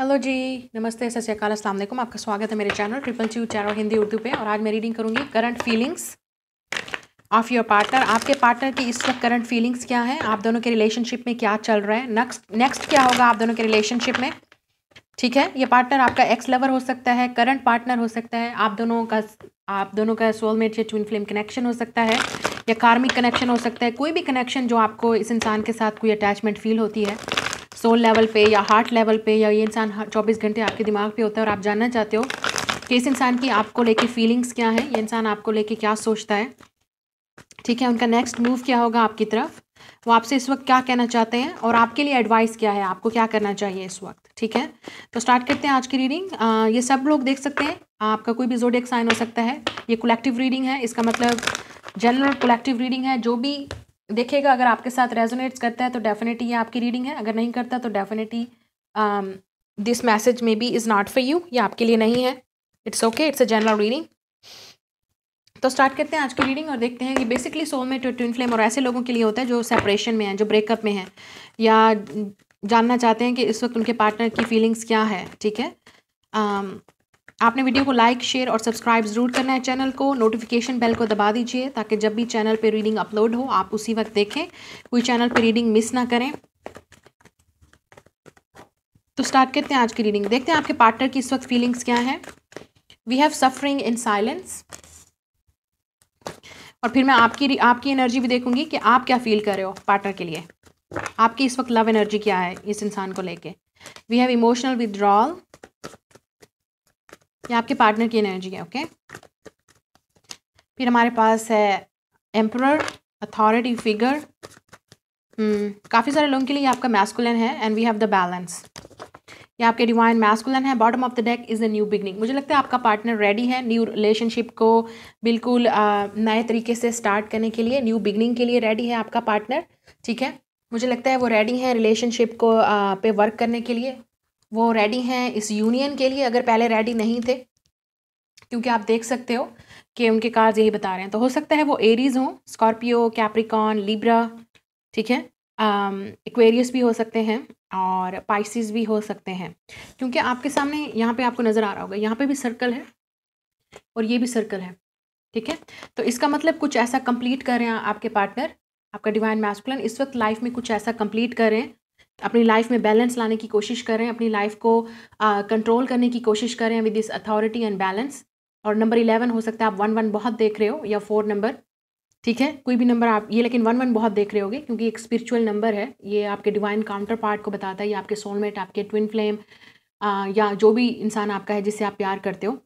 hello जी नमस्ते सत श्रीकाल असलम आपका स्वागत है मेरे channel triple G channel Hindi Urdu पे और आज मैं रीडिंग करूँगी current feelings of your partner आपके पार्टनर की इस वक्त करंट फीलिंग्स क्या हैं आप दोनों के रिलेशनशिप में क्या चल रहा है नेक्स्ट नेक्स्ट क्या होगा आप दोनों के रिलेशनशिप में ठीक है ये पार्टनर आपका एक्स लवर हो सकता है करंट पार्टनर हो सकता है आप दोनों का आप दोनों का सोलमेट या ट्विन फिल्म कनेक्शन हो सकता है या कार्मिक कनेक्शन हो सकता है कोई भी कनेक्शन जो आपको इस इंसान के साथ कोई अटैचमेंट फील होती है सोल लेवल पे या हार्ट लेवल पे या ये इंसान चौबीस घंटे आपके दिमाग पे होता है और आप जानना चाहते हो कि इस इंसान की आपको लेके फीलिंग्स क्या है ये इंसान आपको लेके क्या सोचता है ठीक है उनका नेक्स्ट मूव क्या होगा आपकी तरफ वो आपसे इस वक्त क्या कहना चाहते हैं और आपके लिए एडवाइस क्या है आपको क्या करना चाहिए इस वक्त ठीक है तो स्टार्ट करते हैं आज की रीडिंग आ, ये सब लोग देख सकते हैं आपका कोई भी जोडेक साइन हो सकता है ये कलेक्टिव रीडिंग है इसका मतलब जनरल कलेक्टिव रीडिंग है जो भी देखिएगा अगर आपके साथ रेजोनेट्स करता है तो डेफिनेटली ये आपकी रीडिंग है अगर नहीं करता तो definitely this message may be is not for you ये आपके लिए नहीं है it's okay it's a general reading तो स्टार्ट करते हैं आज की रीडिंग और देखते हैं कि बेसिकली सोलमेट और ट्विन फ्लेम और ऐसे लोगों के लिए होता है जो सेपरेशन में है जो ब्रेकअप में है या जानना चाहते हैं कि इस वक्त उनके पार्टनर की फीलिंग्स क्या है ठीक है um, आपने वीडियो को लाइक शेयर और सब्सक्राइब ज़रूर करना है चैनल को नोटिफिकेशन बेल को दबा दीजिए ताकि जब भी चैनल पे रीडिंग अपलोड हो आप उसी वक्त देखें कोई चैनल पे रीडिंग मिस ना करें तो स्टार्ट करते हैं आज की रीडिंग देखते हैं आपके पार्टनर की इस वक्त फीलिंग्स क्या है we have suffering in silence और फिर मैं आपकी आपकी एनर्जी भी देखूंगी कि आप क्या फील कर रहे हो पार्टनर के लिए आपकी इस वक्त लव एनर्जी क्या है इस इंसान को लेके वी हैव इमोशनल विदड्रॉल ये आपके पार्टनर की एनर्जी है ओके फिर हमारे पास है एम्प्रर अथॉरिटी फिगर काफ़ी सारे लोगों के लिए आपका मैस्कुलन है and we have the balance ये आपके डिवाइन मैस्कुलन है bottom of the deck is the new beginning मुझे लगता है आपका पार्टनर रेडी है न्यू रिलेशनशिप को बिल्कुल नए तरीके से स्टार्ट करने के लिए न्यू बिगनिंग के लिए रेडी है आपका पार्टनर ठीक है मुझे लगता है वो रेडी है रिलेशनशिप को आ, पे वर्क करने के लिए वो रेडी हैं इस यूनियन के लिए अगर पहले रेडी नहीं थे क्योंकि आप देख सकते हो कि उनके कार्ड यही बता रहे हैं तो हो सकता है वो एरीज हों स्कॉर्पियो कैप्रिकॉन लिब्रा ठीक है इक्वेरियस um, भी हो सकते हैं और पाइसिस भी हो सकते हैं क्योंकि आपके सामने यहाँ पे आपको नज़र आ रहा होगा यहाँ पे भी सर्कल है और ये भी सर्कल है ठीक है तो इसका मतलब कुछ ऐसा कंप्लीट कर रहे हैं आपके पार्टनर आपका डिवाइन मैस्कुलन इस वक्त लाइफ में कुछ ऐसा कंप्लीट कर रहे हैं अपनी लाइफ में बैलेंस लाने की कोशिश करें अपनी लाइफ को कंट्रोल करने की कोशिश करें with this authority and balance और नंबर इलेवन हो सकता है आप वन वन बहुत देख रहे हो या फोर नंबर ठीक है कोई भी नंबर आप ये लेकिन वन वन बहुत देख रहे होगे क्योंकि एक स्पिरिचुअल नंबर है ये आपके डिवाइन काउंटर पार्ट को बताता है ये आपके सोलमेट आपके ट्विन फ्लेम आ, या जो भी इंसान आपका है जिससे आप प्यार करते हो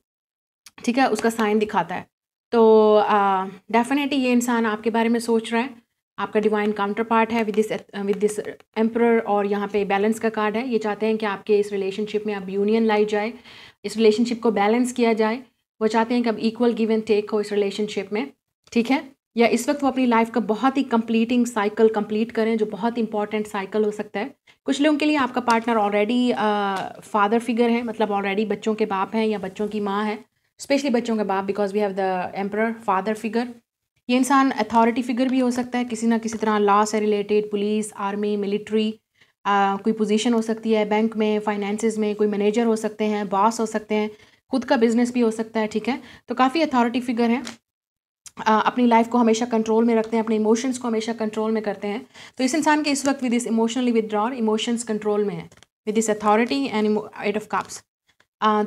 ठीक है उसका साइन दिखाता है तो डेफिनेटली ये इंसान आपके बारे में सोच रहा है आपका डिवाइन काउंटर पार्ट है with this with this emperor और यहाँ पे बैलेंस का कार्ड है ये चाहते हैं कि आपके इस रिलेशनशिप में अब यूनियन लाई जाए इस रिलेशनशिप को बैलेंस किया जाए वो चाहते हैं कि अब इक्वल गिव एंड टेक हो इस रिलेशनशिप में ठीक है या इस वक्त वो अपनी लाइफ का बहुत ही कंप्लीटिंग साइकिल कंप्लीट करें जो बहुत इंपॉर्टेंट साइकिल हो सकता है कुछ लोगों के लिए आपका पार्टनर ऑलरेडी फादर फिगर है मतलब ऑलरेडी बच्चों के बाप हैं या बच्चों की माँ है स्पेशली बच्चों के बाप because we have the emperor father figure ये इंसान अथॉरिटी फिगर भी हो सकता है किसी ना किसी तरह लॉ से रिलेटेड पुलिस आर्मी मिलिट्री कोई पोजीशन हो सकती है बैंक में फाइनेंसिस में कोई मैनेजर हो सकते हैं बॉस हो सकते हैं खुद का बिजनेस भी हो सकता है ठीक है तो काफ़ी अथॉरिटी फिगर हैं अपनी लाइफ को हमेशा कंट्रोल में रखते हैं अपने इमोशंस को हमेशा कंट्रोल में करते हैं तो इस इंसान के इस वक्त विद इस इमोशनली विदड्रॉल इमोशंस कंट्रोल में है विद इस अथॉरिटी एंड एट ऑफ काप्स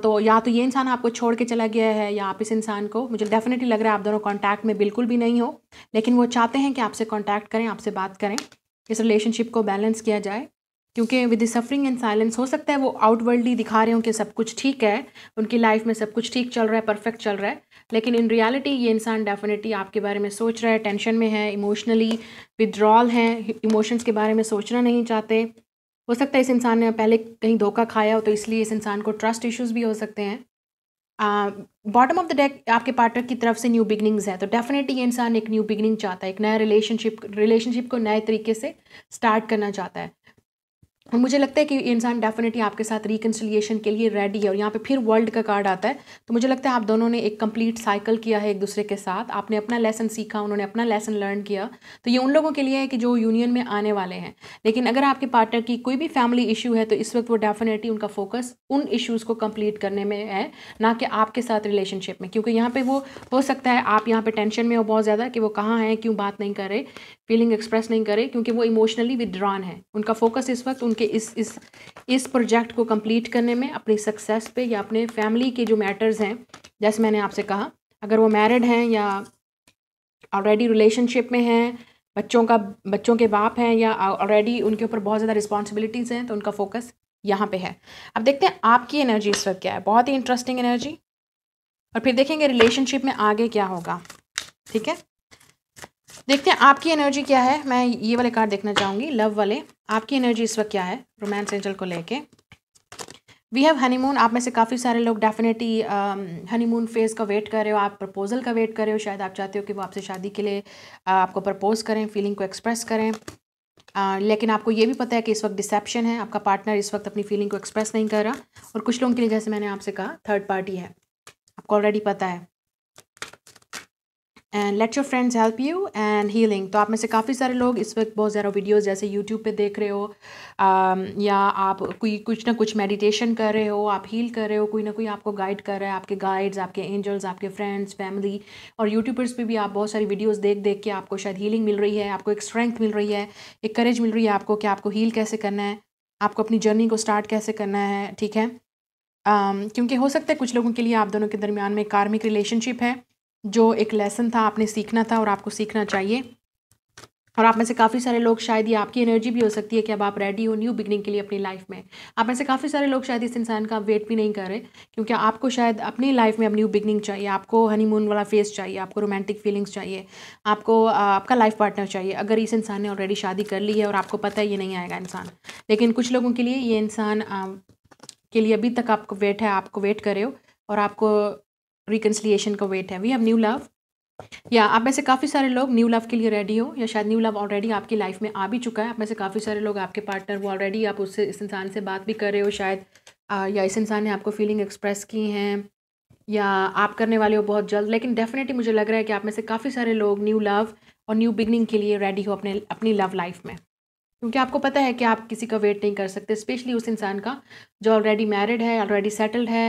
तो या तो ये इंसान आपको छोड़ के चला गया है या आप इस इंसान को मुझे डेफिनेटली लग रहा है आप दोनों कॉन्टैक्ट में बिल्कुल भी नहीं हो लेकिन वो चाहते हैं कि आपसे कॉन्टैक्ट करें आपसे बात करें इस रिलेशनशिप को बैलेंस किया जाए क्योंकि विद सफरिंग एंड साइलेंस हो सकता है वो आउटवर्ल्डली दिखा रहे हो कि सब कुछ ठीक है उनकी लाइफ में सब कुछ ठीक चल रहा है परफेक्ट चल रहा है लेकिन इन रियलिटी ये इंसान डेफिनेटली आपके बारे में सोच रहा है टेंशन में है इमोशनली विद्रॉल है इमोशंस के बारे में सोचना नहीं चाहते हो सकता है इस इंसान ने पहले कहीं धोखा खाया हो तो इसलिए इस इंसान को ट्रस्ट इश्यूज भी हो सकते हैं बॉटम ऑफ द डेक आपके पार्टनर की तरफ से न्यू बिगनिंग्स है तो डेफिनेटली ये इंसान एक न्यू बिगनिंग चाहता है एक नया रिलेशनशिप रिलेशनशिप को नए तरीके से स्टार्ट करना चाहता है मुझे लगता है कि इंसान डेफिनेटली आपके साथ रिकन्सिलिएशन के लिए रेडी है और यहाँ पे फिर वर्ल्ड का कार्ड आता है तो मुझे लगता है आप दोनों ने एक कंप्लीट साइकिल किया है एक दूसरे के साथ आपने अपना लेसन सीखा उन्होंने अपना लेसन लर्न किया तो ये उन लोगों के लिए है कि जो यूनियन में आने वाले हैं लेकिन अगर आपके पार्टनर की कोई भी फैमिली इशू है तो इस वक्त वो डेफिनेटली उनका फोकस उन इशूज़ को कम्प्लीट करने में है ना कि आपके साथ रिलेशनशिप में क्योंकि यहाँ पर वो हो सकता है आप यहाँ पर टेंशन में हो बहुत ज़्यादा कि वो कहाँ हैं क्यों बात नहीं करे फीलिंग एक्सप्रेस नहीं करे क्योंकि वो इमोशनली विदड्रॉन है उनका फोकस इस वक्त उन उनके इस इस इस प्रोजेक्ट को कंप्लीट करने में अपनी सक्सेस पे या अपने फैमिली के जो मैटर्स हैं जैसे मैंने आपसे कहा अगर वो मैरिड हैं या ऑलरेडी रिलेशनशिप में हैं बच्चों का बच्चों के बाप हैं या ऑलरेडी उनके ऊपर बहुत ज़्यादा रिस्पॉन्सिबिलिटीज़ हैं तो उनका फोकस यहाँ पे है अब देखते हैं आपकी एनर्जी इस वक्त क्या है बहुत ही इंटरेस्टिंग एनर्जी और फिर देखेंगे रिलेशनशिप में आगे क्या होगा ठीक है देखते हैं आपकी एनर्जी क्या है मैं ये वाले कार्ड देखना चाहूँगी लव वाले आपकी एनर्जी इस वक्त क्या है रोमांस एंजल को लेके वी हैव हनीमून आप में से काफ़ी सारे लोग डेफिनेटली हनीमून फेज़ का वेट कर रहे हो आप प्रपोज़ल का वेट कर रहे हो शायद आप चाहते हो कि वो आपसे शादी के लिए uh, आपको प्रपोज़ करें फीलिंग को एक्सप्रेस करें आ, uh, लेकिन आपको ये भी पता है कि इस वक्त डिसेप्शन है आपका पार्टनर इस वक्त अपनी फीलिंग को एक्सप्रेस नहीं कर रहा और कुछ लोगों के लिए जैसे मैंने आपसे कहा थर्ड पार्टी है आपको ऑलरेडी पता है and let your friends help you and healing तो आप में से काफ़ी सारे लोग इस वक्त बहुत सारा वीडियोस जैसे यूट्यूब पे देख रहे हो आ, um, या आप कोई कुछ ना कुछ मेडिटेशन कर रहे हो आप हील कर रहे हो कोई ना कोई आपको गाइड कर रहा है आपके गाइड्स आपके एंजल्स आपके फ्रेंड्स फैमिली और यूट्यूबर्स पे भी आप बहुत सारी वीडियोज़ देख देख के आपको शायद हीलिंग मिल रही है आपको एक स्ट्रेंथ मिल रही है एक करेज मिल रही है आपको कि आपको हील कैसे करना है आपको अपनी जर्नी को स्टार्ट कैसे करना है ठीक है um, क्योंकि हो सकता है कुछ लोगों के लिए आप दोनों के दरमियान में कार्मिक रिलेशनशिप है जो एक लेसन था आपने सीखना था और आपको सीखना चाहिए और आप में से काफ़ी सारे लोग शायद ये आपकी एनर्जी भी हो सकती है कि अब आप रेडी हो न्यू बिगनिंग के लिए अपनी लाइफ में आप में से काफ़ी सारे लोग शायद इस इंसान का वेट भी नहीं कर रहे क्योंकि आपको शायद अपनी लाइफ में अब न्यू बिगनिंग चाहिए आपको हनीमून वाला फेस चाहिए आपको रोमांटिक फीलिंग्स चाहिए आपको आपका लाइफ पार्टनर चाहिए अगर इस इंसान ने ऑलरेडी शादी कर ली है और आपको पता है ये नहीं आएगा इंसान लेकिन कुछ लोगों के लिए ये इंसान के लिए अभी तक आपको वेट है आपको वेट करे हो और आपको रिकन्सलिएशन का वेट है वी हैव न्यू लव या आप में से काफ़ी सारे लोग न्यू लव के लिए रेडी हो या शायद न्यू लव ऑलरेडी आपकी लाइफ में आ भी चुका है आप में से काफ़ी सारे लोग आपके पार्टनर वो ऑलरेडी आप उससे इस इंसान से बात भी कर रहे हो शायद आ, या इस इंसान ने आपको फीलिंग एक्सप्रेस की हैं या आप करने वाले हो बहुत जल्द लेकिन डेफिनेटली मुझे लग रहा है कि आप में से काफ़ी सारे लोग न्यू लव और न्यू बिगनिंग के लिए रेडी हो अपने अपनी लव लाइफ में क्योंकि आपको पता है कि आप किसी का वेट नहीं कर सकते स्पेशली उस इंसान का जो ऑलरेडी मैरिड है ऑलरेडी सेटल्ड है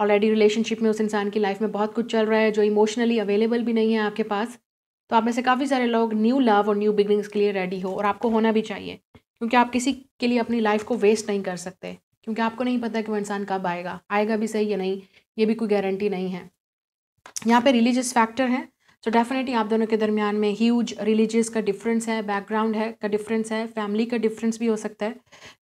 ऑलरेडी रिलेशनशिप में उस इंसान की लाइफ में बहुत कुछ चल रहा है जो इमोशनली अवेलेबल भी नहीं है आपके पास तो आप में से काफ़ी सारे लोग न्यू लव और न्यू बिगनिंग्स के लिए रेडी हो और आपको होना भी चाहिए क्योंकि आप किसी के लिए अपनी लाइफ को वेस्ट नहीं कर सकते क्योंकि आपको नहीं पता कि वो इंसान कब आएगा आएगा भी सही या नहीं ये भी कोई गारंटी नहीं है यहाँ पे रिलीजियस फैक्टर है सो डेफिनेटली आप दोनों के दरमियान में ह्यूज रिलीजियस का डिफरेंस है बैकग्राउंड है का डिफरेंस है फैमिली का डिफरेंस भी हो सकता है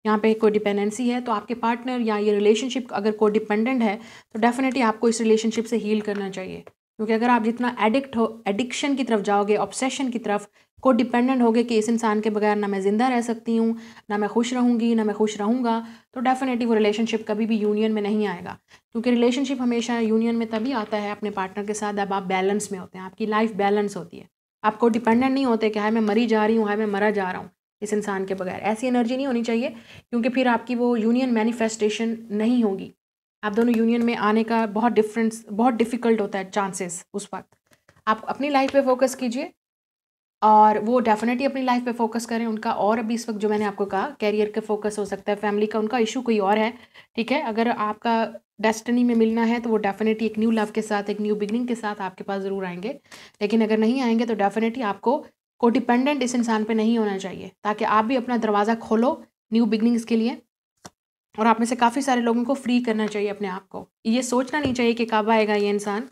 यहाँ पे कोई डिपेंडेंसी है तो आपके पार्टनर या ये रिलेशनशिप अगर को डिपेंडेंट है तो डेफिनेटली आपको इस रिलेशनशिप से हील करना चाहिए क्योंकि अगर आप जितना एडिक्ट हो एडिक्शन की तरफ जाओगे ऑब्सेशन की तरफ को डिपेंडेंट हो गए कि इस इंसान के बगैर ना मैं ज़िंदा रह सकती हूँ ना मैं खुश रहूँगी ना मैं खुश रहूँगा तो डेफिनेटली वो रिलेशनशिप कभी भी यूनियन में नहीं आएगा क्योंकि रिलेशनशिप हमेशा यूनियन में तभी आता है अपने पार्टनर के साथ अब आप बैलेंस में होते हैं आपकी लाइफ बैलेंस होती है आपको डिपेंडेंट नहीं होते कि हाय मैं मरी जा रही हूँ हाई मैं मरा जा रहा हूँ इस इंसान के बगैर ऐसी एनर्जी नहीं होनी चाहिए क्योंकि फिर आपकी वो यूनियन मैनिफेस्टेशन नहीं होगी आप दोनों यूनियन में आने का बहुत डिफरेंस बहुत डिफ़िकल्ट होता है चांसेस उस वक्त आप अपनी लाइफ पे फोकस कीजिए और वो डेफिनेटली अपनी लाइफ पे फोकस करें उनका और अभी इस वक्त जो मैंने आपको कहा कैरियर के फोकस हो सकता है फैमिली का उनका इशू कोई और है ठीक है अगर आपका डेस्टिनी में मिलना है तो वो डेफिनेटली एक न्यू लव के साथ एक न्यू बिगनिंग के साथ आपके पास ज़रूर आएंगे लेकिन अगर नहीं आएंगे तो डेफिनेटली आपको को डिपेंडेंट इस इंसान पर नहीं होना चाहिए ताकि आप भी अपना दरवाज़ा खोलो न्यू बिगनिंग्स के लिए और आप में से काफ़ी सारे लोगों को फ्री करना चाहिए अपने आप को ये सोचना नहीं चाहिए कि कब आएगा ये इंसान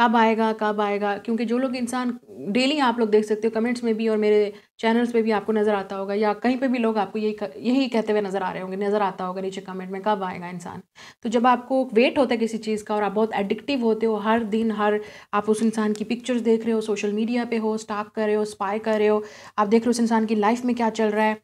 कब आएगा कब आएगा क्योंकि जो लोग इंसान डेली आप लोग देख सकते हो कमेंट्स में भी और मेरे चैनल्स पे भी आपको नज़र आता होगा या कहीं पे भी लोग आपको यही यही कहते हुए नज़र आ रहे होंगे नज़र आता होगा नीचे कमेंट में कब आएगा इंसान तो जब आपको वेट होता है किसी चीज़ का और आप बहुत एडिक्टिव होते हो हर दिन हर आप उस इंसान की पिक्चर्स देख रहे हो सोशल मीडिया पर हो स्टाक कर रहे हो स्पाई कर रहे हो आप देख रहे हो उस इंसान की लाइफ में क्या चल रहा है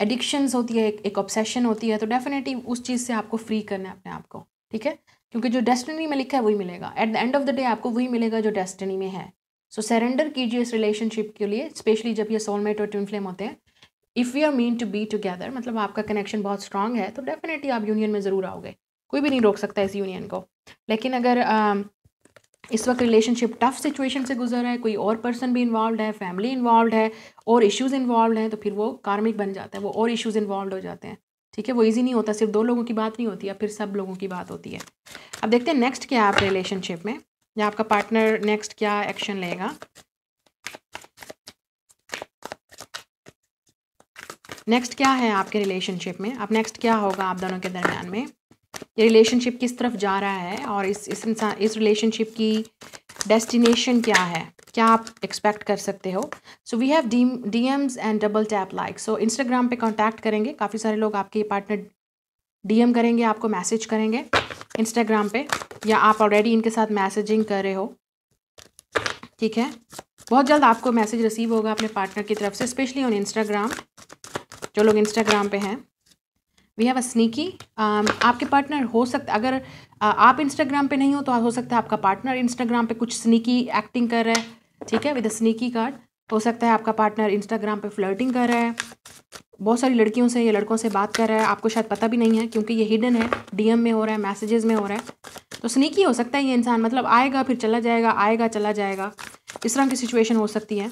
एडिक्शंस होती है एक एक ऑब्सेशन होती है तो डेफिनेटली उस चीज़ से आपको फ्री करना है अपने आप को ठीक है क्योंकि जो डेस्टिनी में लिखा है वही मिलेगा at the end of the day आपको वही मिलेगा जो डेस्टिनी में है सो सरेंडर कीजिए इस रिलेशनशिप के लिए स्पेशली जब ये सोलमेट और ट्विन फ्लेम होते हैं if you are meant to be together मतलब आपका कनेक्शन बहुत स्ट्रांग है तो डेफिनेटली आप यूनियन में ज़रूर आओगे कोई भी नहीं रोक सकता इस यूनियन को लेकिन अगर आ, इस वक्त रिलेशनशिप टफ सिचुएशन से गुजर रहा है कोई और पर्सन भी इन्वॉल्व है फैमिली इन्वॉल्व है और इश्यूज़ इन्वॉल्व हैं तो फिर वो कार्मिक बन जाता है वो और इश्यूज़ इन्वॉल्व हो जाते हैं ठीक है वो ईजी नहीं होता सिर्फ दो लोगों की बात नहीं होती है फिर सब लोगों की बात होती है अब देखते हैं नेक्स्ट क्या आप रिलेशनशिप में या आपका पार्टनर नेक्स्ट क्या एक्शन लेगा नेक्स्ट क्या है आपके रिलेशनशिप में अब नेक्स्ट क्या होगा आप दोनों के दरमियान में ये रिलेशनशिप किस तरफ जा रहा है और इस इस इंसान इस रिलेशनशिप की डेस्टिनेशन क्या है क्या आप एक्सपेक्ट कर सकते हो so we have the D Ms and double tap like so Instagram पे कांटेक्ट करेंगे काफ़ी सारे लोग आपके पार्टनर डीएम करेंगे आपको मैसेज करेंगे इंस्टाग्राम पे या आप ऑलरेडी इनके साथ मैसेजिंग कर रहे हो ठीक है बहुत जल्द आपको मैसेज रिसीव होगा अपने पार्टनर की तरफ से स्पेशली ऑन इंस्टाग्राम जो लोग इंस्टाग्राम पे हैं we um, have a sneaky आपके पार्टनर हो सकता अगर uh, आप इंस्टाग्राम पे नहीं हो तो हो सकता है आपका पार्टनर इंस्टाग्राम पे कुछ स्नीकी एक्टिंग कर रहा है ठीक है विद अ स्नीकी कार्ड हो सकता है आपका पार्टनर इंस्टाग्राम पे फ्लर्टिंग कर रहा है बहुत सारी लड़कियों से या लड़कों से बात कर रहा है आपको शायद पता भी नहीं है क्योंकि ये हिडन है डीएम में हो रहा है मैसेजेस में हो रहा है तो स्नीकी हो सकता है ये इंसान मतलब आएगा फिर चला जाएगा आएगा चला जाएगा इस तरह की सिचुएशन हो सकती है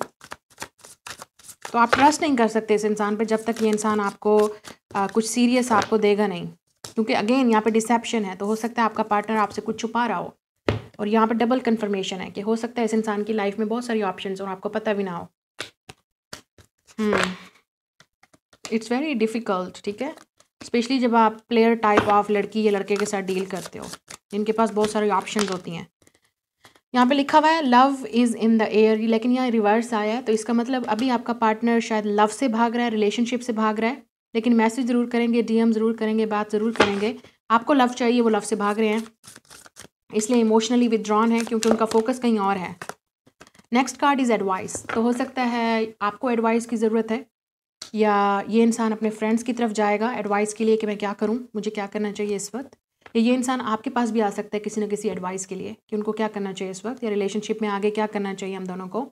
तो आप ट्रस्ट नहीं कर सकते इस इंसान पर जब तक ये इंसान आपको आ, कुछ सीरियस आपको देगा नहीं क्योंकि अगेन यहाँ पे डिसेप्शन है तो हो सकता है आपका पार्टनर आपसे कुछ छुपा रहा हो और यहाँ पे डबल कन्फर्मेशन है कि हो सकता है इस इंसान की लाइफ में बहुत सारी ऑप्शन और आपको पता भी ना हो इट्स वेरी डिफ़िकल्ट ठीक है स्पेशली जब आप प्लेयर टाइप ऑफ लड़की या लड़के के साथ डील करते हो जिनके पास बहुत सारी ऑप्शन होती हैं यहाँ पे लिखा हुआ है love is in the air लेकिन यहाँ रिवर्स आया है तो इसका मतलब अभी आपका पार्टनर शायद लव से भाग रहा है रिलेशनशिप से भाग रहा है लेकिन मैसेज ज़रूर करेंगे डीएम ज़रूर करेंगे बात ज़रूर करेंगे आपको लव चाहिए वो लव से भाग रहे हैं इसलिए इमोशनली विदड्रॉन है क्योंकि उनका फोकस कहीं और है नेक्स्ट कार्ड इज़ एडवाइस तो हो सकता है आपको एडवाइस की ज़रूरत है या ये इंसान अपने फ्रेंड्स की तरफ जाएगा एडवाइस के लिए कि मैं क्या करूँ मुझे क्या करना चाहिए इस वक्त ये इंसान आपके पास भी आ सकता है किसी ना किसी एडवाइस के लिए कि उनको क्या करना चाहिए इस वक्त या रिलेशनशिप में आगे क्या करना चाहिए हम दोनों को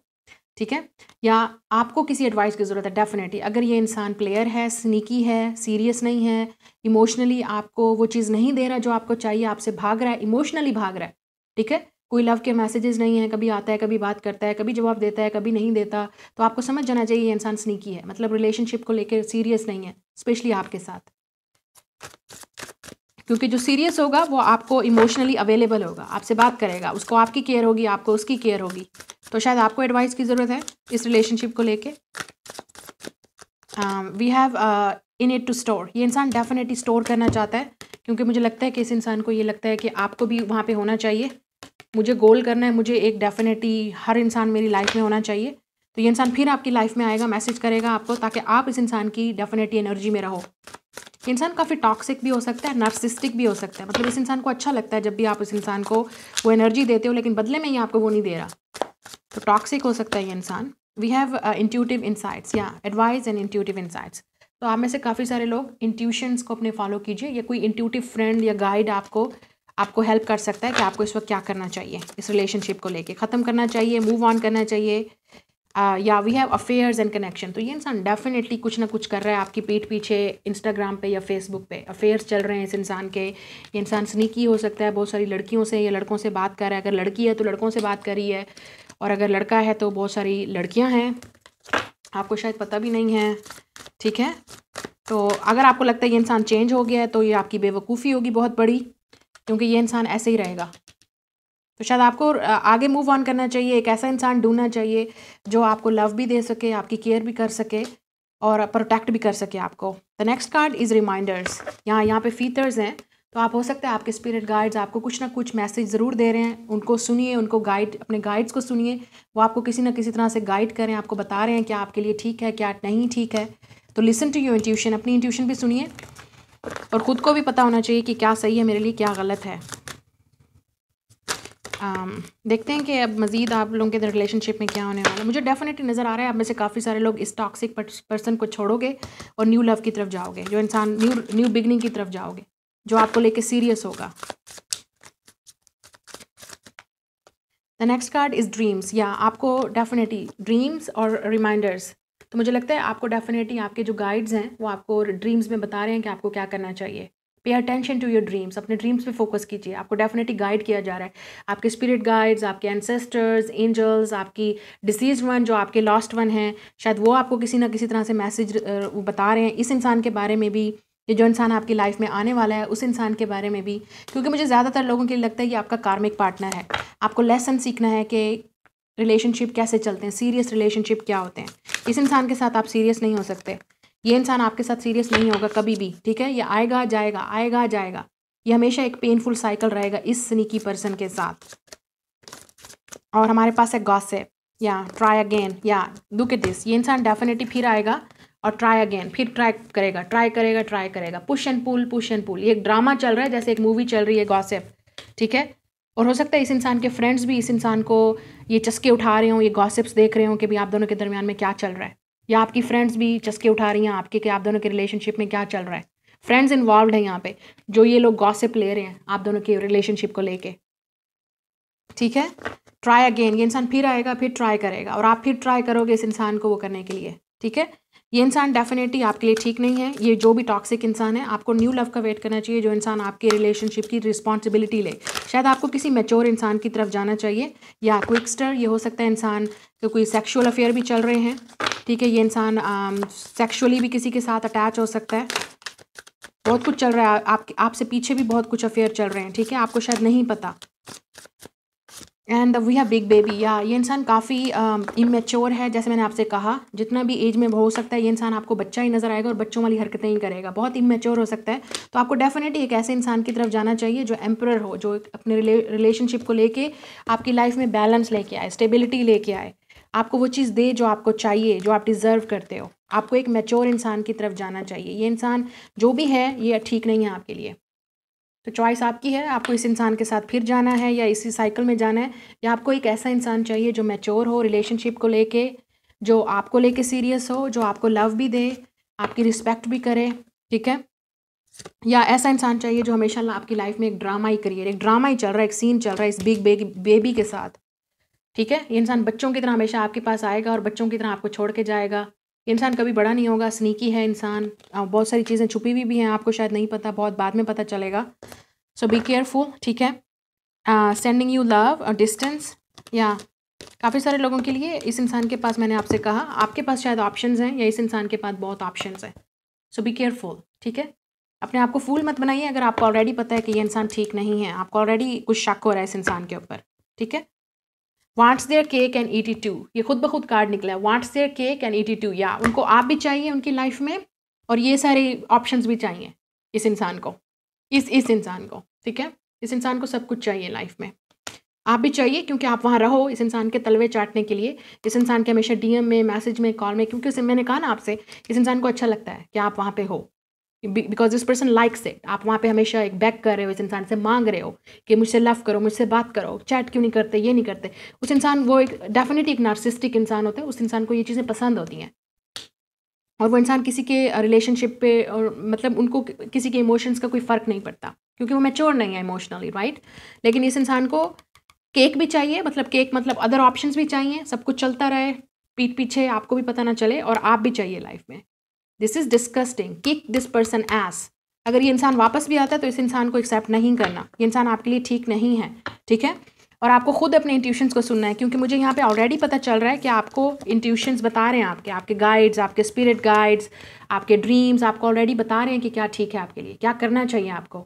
ठीक है या आपको किसी एडवाइस की ज़रूरत है डेफिनेटली अगर ये इंसान प्लेयर है स्नीकी है सीरियस नहीं है इमोशनली आपको वो चीज़ नहीं दे रहा जो आपको चाहिए आपसे भाग रहा है इमोशनली भाग रहा है ठीक है कोई लव के मैसेजेस नहीं है कभी आता है कभी बात करता है कभी जवाब देता है कभी नहीं देता तो आपको समझ जाना चाहिए ये इंसान स्नीकी है मतलब रिलेशनशिप को लेकर सीरियस नहीं है स्पेशली आपके साथ क्योंकि जो सीरियस होगा वो आपको इमोशनली अवेलेबल होगा आपसे बात करेगा उसको आपकी केयर होगी आपको उसकी केयर होगी तो शायद आपको एडवाइस की ज़रूरत है इस रिलेशनशिप को लेके we have in it to store ये इंसान डेफिनेटली स्टोर करना चाहता है क्योंकि मुझे लगता है कि इस इंसान को ये लगता है कि आपको भी वहाँ पर होना चाहिए मुझे गोल करना है मुझे एक डेफिनेटली हर इंसान मेरी लाइफ में होना चाहिए तो ये इंसान फिर आपकी लाइफ में आएगा मैसेज करेगा आपको ताकि आप इस इंसान की डेफिनेटली एनर्जी में रहो इंसान काफ़ी टॉक्सिक भी हो सकता है नर्सिस्टिक भी हो सकता है मतलब इस इंसान को अच्छा लगता है जब भी आप उस इंसान को वो एनर्जी देते हो लेकिन बदले में ही आपको वो नहीं दे रहा तो टॉक्सिक हो सकता है ये इंसान वी हैव इंट्यूटिव इंसाइट्स या एडवाइस एंड इंट्यूटिव इंसाइट्स तो आप में से काफ़ी सारे लोग इंट्यूशंस को अपने फॉलो कीजिए या कोई इंट्यूटिव फ्रेंड या गाइड आपको आपको हेल्प कर सकता है कि आपको इस वक्त क्या करना चाहिए इस रिलेशनशिप को लेके ख़त्म करना चाहिए मूव ऑन करना चाहिए या we have affairs and connection तो ये इंसान डेफिनेटली कुछ ना कुछ कर रहा है आपकी पीठ पीछे इंस्टाग्राम पे या फेसबुक पे अफेयर्स चल रहे हैं इस इंसान के ये इंसान स्नीकी हो सकता है बहुत सारी लड़कियों से या लड़कों से बात कर रहा है अगर लड़की है तो लड़कों से बात कर रही है और अगर लड़का है तो बहुत सारी लड़कियाँ हैं आपको शायद पता भी नहीं है ठीक है तो अगर आपको लगता है ये इंसान चेंज हो गया है तो ये आपकी बेवकूफ़ी होगी बहुत बड़ी क्योंकि ये इंसान ऐसे ही रहेगा तो शायद आपको आगे मूव ऑन करना चाहिए एक ऐसा इंसान ढूंढना चाहिए जो आपको लव भी दे सके आपकी केयर भी कर सके और प्रोटेक्ट भी कर सके आपको the next card is reminders यहाँ यहाँ पे फीचर्स हैं तो आप हो सकता है आपके स्पिरिट गाइड्स आपको कुछ ना कुछ मैसेज ज़रूर दे रहे हैं उनको सुनिए उनको गाइड अपने गाइड्स को सुनिए वो आपको किसी ना किसी तरह से गाइड करें आपको बता रहे हैं क्या आपके लिए ठीक है क्या नहीं ठीक है तो लिसन टू योर इंट्यूशन अपनी इंट्यूशन भी सुनिए और ख़ुद को भी पता होना चाहिए कि क्या सही है मेरे लिए क्या गलत है um, देखते हैं कि अब मज़ीद आप लोगों के रिलेशनशिप में क्या होने वाला है मुझे डेफिनेटली नज़र आ रहा है आप में से काफ़ी सारे लोग इस टॉक्सिक पर्सन को छोड़ोगे और न्यू लव की तरफ जाओगे जो इंसान न्यू न्यू बिगनिंग की तरफ जाओगे जो आपको लेके सीरियस होगा the next card is dreams या आपको डेफिनेटली ड्रीम्स और रिमाइंडर्स तो मुझे लगता है आपको डेफिनेटली आपके जो गाइड्स हैं वो आपको ड्रीम्स में बता रहे हैं कि आपको क्या करना चाहिए pay attention to your dreams अपने ड्रीम्स पे फोकस कीजिए आपको डेफिनेटली गाइड किया जा रहा है आपके स्पिरिट गाइड्स आपके एनसेस्टर्स एंजल्स आपकी डिसीज वन जो आपके लॉस्ट वन हैं शायद वो आपको किसी ना किसी तरह से मैसेज बता रहे हैं इस इंसान के बारे में भी ये जो इंसान आपकी लाइफ में आने वाला है उस इंसान के बारे में भी क्योंकि मुझे ज़्यादातर लोगों के लिए लगता है कि आपका कार्मिक पार्टनर है आपको लेसन सीखना है कि रिलेशनशिप कैसे चलते हैं सीरियस रिलेशनशिप क्या होते हैं इस इंसान के साथ आप सीरियस नहीं हो सकते ये इंसान आपके साथ सीरियस नहीं होगा कभी भी ठीक है ये आएगा जाएगा आएगा जाएगा ये हमेशा एक पेनफुल साइकिल रहेगा इस स्निकी पर्सन के साथ और हमारे पास है गॉसेप या ट्राई अगेन या लुक एट दिस ये इंसान डेफिनेटली फिर आएगा और ट्राई अगेन फिर ट्राई करेगा ट्राई करेगा ट्राई करेगा push and pull push and pull ये एक ड्रामा चल रहा है जैसे एक मूवी चल रही है गॉसेप ठीक है और हो सकता है इस इंसान के फ्रेंड्स भी इस इंसान को ये चस्के उठा रहे हों ये गॉसिप्स देख रहे हों कि भी आप दोनों के दरमियान में क्या चल रहा है या आपकी फ्रेंड्स भी चस्के उठा रही हैं आपके कि आप दोनों के रिलेशनशिप में क्या चल रहा है फ्रेंड्स इन्वॉल्व हैं यहाँ पे जो ये लोग गॉसिप ले रहे हैं आप दोनों के रिलेशनशिप को लेके ठीक है ट्राई अगेन ये इंसान फिर आएगा फिर ट्राई करेगा और आप फिर ट्राई करोगे इस इंसान को वो करने के लिए ठीक है ये इंसान डेफिनेटली आपके लिए ठीक नहीं है ये जो भी टॉक्सिक इंसान है आपको न्यू लव का वेट करना चाहिए जो इंसान आपके रिलेशनशिप की रिस्पॉन्सिबिलिटी ले शायद आपको किसी मेच्योर इंसान की तरफ जाना चाहिए या क्विकस्टर ये हो सकता है इंसान के कोई सेक्शुअल अफेयर भी चल रहे हैं ठीक है ये इंसान सेक्शुअली um, भी किसी के साथ अटैच हो सकता है बहुत कुछ चल रहा है आपके आपसे पीछे भी बहुत कुछ अफेयर चल रहे हैं ठीक है आपको शायद नहीं पता and we have big baby या ये इंसान काफ़ी इमेच्योर um, है जैसे मैंने आपसे कहा जितना भी एज में हो सकता है ये इंसान आपको बच्चा ही नज़र आएगा और बच्चों वाली हरकतें ही करेगा बहुत इमेच्योर हो सकता है तो आपको डेफिनेटली एक ऐसे इंसान की तरफ जाना चाहिए जो एम्प्रर हो जो अपने रिलेशनशिप को लेके आपकी लाइफ में बैलेंस लेके आए स्टेबिलिटी लेके आए आपको वो चीज़ दे जो आपको चाहिए जो आप डिज़र्व करते हो आपको एक मेच्योर इंसान की तरफ जाना चाहिए ये इंसान जो भी है ये ठीक नहीं है आपके लिए तो चॉइस आपकी है आपको इस इंसान के साथ फिर जाना है या इसी साइकिल में जाना है या आपको एक ऐसा इंसान चाहिए जो मैच्योर हो रिलेशनशिप को लेके जो आपको लेके सीरियस हो जो आपको लव भी दे आपकी रिस्पेक्ट भी करे ठीक है या ऐसा इंसान चाहिए जो हमेशा आपकी लाइफ में एक ड्रामा ही करिए एक ड्रामा ही चल रहा है एक सीन चल रहा है इस बिग बेबी के साथ ठीक है ये इंसान बच्चों की तरह हमेशा आपके पास आएगा और बच्चों की तरह आपको छोड़ के जाएगा इंसान कभी बड़ा नहीं होगा स्नीकी है इंसान बहुत सारी चीज़ें छुपी हुई भी, भी हैं आपको शायद नहीं पता बहुत बाद में पता चलेगा सो बी केयरफुल ठीक है सेंडिंग यू लव और डिस्टेंस या काफ़ी सारे लोगों के लिए इस इंसान के पास मैंने आपसे कहा आपके पास शायद ऑप्शन हैं या इस इंसान के पास बहुत ऑप्शन हैं सो बी केयरफुल ठीक है अपने आप को फूल मत बनाइए अगर आपको ऑलरेडी पता है कि ये इंसान ठीक नहीं है आपको ऑलरेडी कुछ शक हो रहा है इस इंसान के ऊपर ठीक है wants their cake and eat it too ये खुद ब खुद कार्ड निकला है wants their cake and eat it too या उनको आप भी चाहिए उनकी लाइफ में और ये सारे ऑप्शंस भी चाहिए इस इंसान को इस इस इंसान को ठीक है इस इंसान को सब कुछ चाहिए लाइफ में आप भी चाहिए क्योंकि आप वहाँ रहो इस इंसान के तलवे चाटने के लिए इस इंसान के हमेशा डीएम में मैसेज में कॉल में क्योंकि उसे मैंने कहा ना आपसे इस इंसान को अच्छा लगता है कि आप वहाँ पे हो because this person likes it आप वहाँ पे हमेशा एक बैक कर रहे हो इस इंसान से मांग रहे हो कि मुझसे लव करो मुझसे बात करो चैट क्यों नहीं करते ये नहीं करते उस इंसान वो एक डेफिनेटली एक नार्सिस्टिक इंसान होता है उस इंसान को ये चीज़ें पसंद होती हैं और वो इंसान किसी के रिलेशनशिप पे और मतलब उनको किसी के इमोशंस का कोई फ़र्क नहीं पड़ता क्योंकि वो मैच्योर नहीं है इमोशनली राइट लेकिन इस इंसान को केक भी चाहिए मतलब केक मतलब अदर ऑप्शंस भी चाहिए सब कुछ चलता रहे पीठ पीछे आपको भी पता ना चले और आप भी चाहिए लाइफ में this is disgusting kick this person ass अगर ये इंसान वापस भी आता है तो इस इंसान को एक्सेप्ट नहीं करना ये इंसान आपके लिए ठीक नहीं है ठीक है और आपको खुद अपने इंट्यूशंस को सुनना है क्योंकि मुझे यहाँ पे ऑलरेडी पता चल रहा है कि आपको इंट्यूशंस बता रहे हैं आपके आपके गाइड्स आपके स्पिरिट गाइड्स आपके ड्रीम्स आपको ऑलरेडी बता रहे हैं कि क्या ठीक है आपके लिए क्या करना चाहिए आपको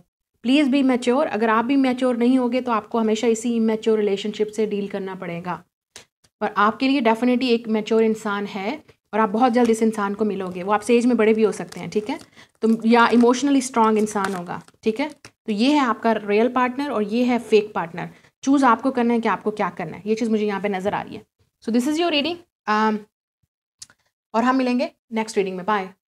प्लीज़ भी मैच्योर अगर आप भी मैच्योर नहीं होगे तो आपको हमेशा इसी इमेच्योर रिलेशनशिप से डील करना पड़ेगा और आपके लिए डेफिनेटली एक मैच्योर इंसान है और आप बहुत जल्द इस इंसान को मिलोगे वो आपसे एज में बड़े भी हो सकते हैं ठीक है तो या इमोशनली स्ट्रांग इंसान होगा ठीक है तो ये है आपका रियल पार्टनर और ये है फेक पार्टनर चूज़ आपको करना है कि आपको क्या करना है ये चीज़ मुझे यहाँ पे नज़र आ रही है so this is your reading और हम मिलेंगे नेक्स्ट रीडिंग में बाय